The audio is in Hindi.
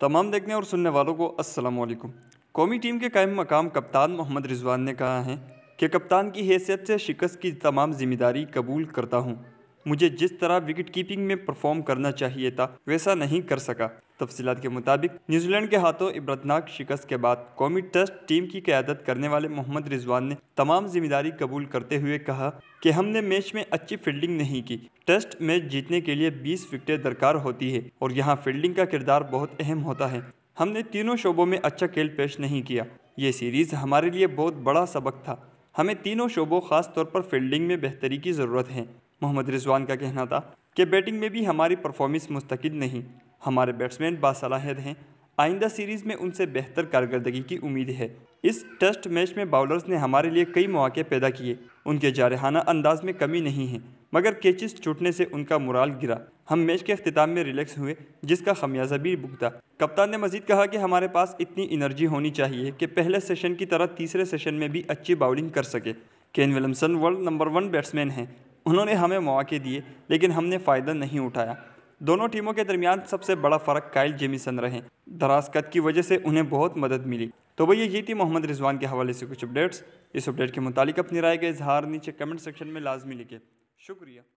तमाम देखने और सुनने वालों को अस्सलाम वालेकुम कौमी टीम के कायम मकाम कप्तान मोहम्मद रिजवान ने कहा है कि कप्तान की हैसियत से शिकस्त की तमाम जिम्मेदारी कबूल करता हूँ मुझे जिस तरह विकेट कीपिंग में परफॉर्म करना चाहिए था वैसा नहीं कर सका तफसीत के मुताबिक न्यूजीलैंड के हाथों इबरतनाक शिकस्त के बाद कौमी टेस्ट टीम की क्यादत करने वाले मोहम्मद रिजवान ने तमाम जिम्मेदारी कबूल करते हुए कहा कि हमने मैच में अच्छी फील्डिंग नहीं की टेस्ट मैच जीतने के लिए 20 विकटें दरकार होती है और यहाँ फील्डिंग का किरदार बहुत अहम होता है हमने तीनों शोबों में अच्छा खेल पेश नहीं किया ये सीरीज़ हमारे लिए बहुत बड़ा सबक था हमें तीनों शोबों खास तौर पर फील्डिंग में बेहतरी की ज़रूरत है मोहम्मद रिजवान का कहना था कि बैटिंग में भी हमारी परफॉर्मेंस मुस्तकिल नहीं हमारे बैट्समैन बासलाहत हैं आइंदा सीरीज़ में उनसे बेहतर कारकर्दगी की उम्मीद है इस टेस्ट मैच में बाउलर्स ने हमारे लिए कई मौके पैदा किए उनके जारहाना अंदाज में कमी नहीं है मगर केचिस टूटने से उनका मुराल गिरा हम मैच के अख्ताम में रिलैक्स हुए जिसका खमियाजा भी भुगता कप्तान ने मजीद कहा कि हमारे पास इतनी एनर्जी होनी चाहिए कि पहले सेशन की तरह तीसरे सेशन में भी अच्छी बाउलिंग कर सके Kane Williamson world number one batsman हैं उन्होंने हमें मौके दिए लेकिन हमने फ़ायदा नहीं उठाया दोनों टीमों के दरमियान सबसे बड़ा फर्क काइल जेमिसन रहे दरासकत की वजह से उन्हें बहुत मदद मिली तो भैया ये थी मोहम्मद रिजवान के हवाले से कुछ अपडेट्स इस अपडेट के मुतालिक अपनी राय का इजहार नीचे कमेंट सेक्शन में लाजमी लिखे शुक्रिया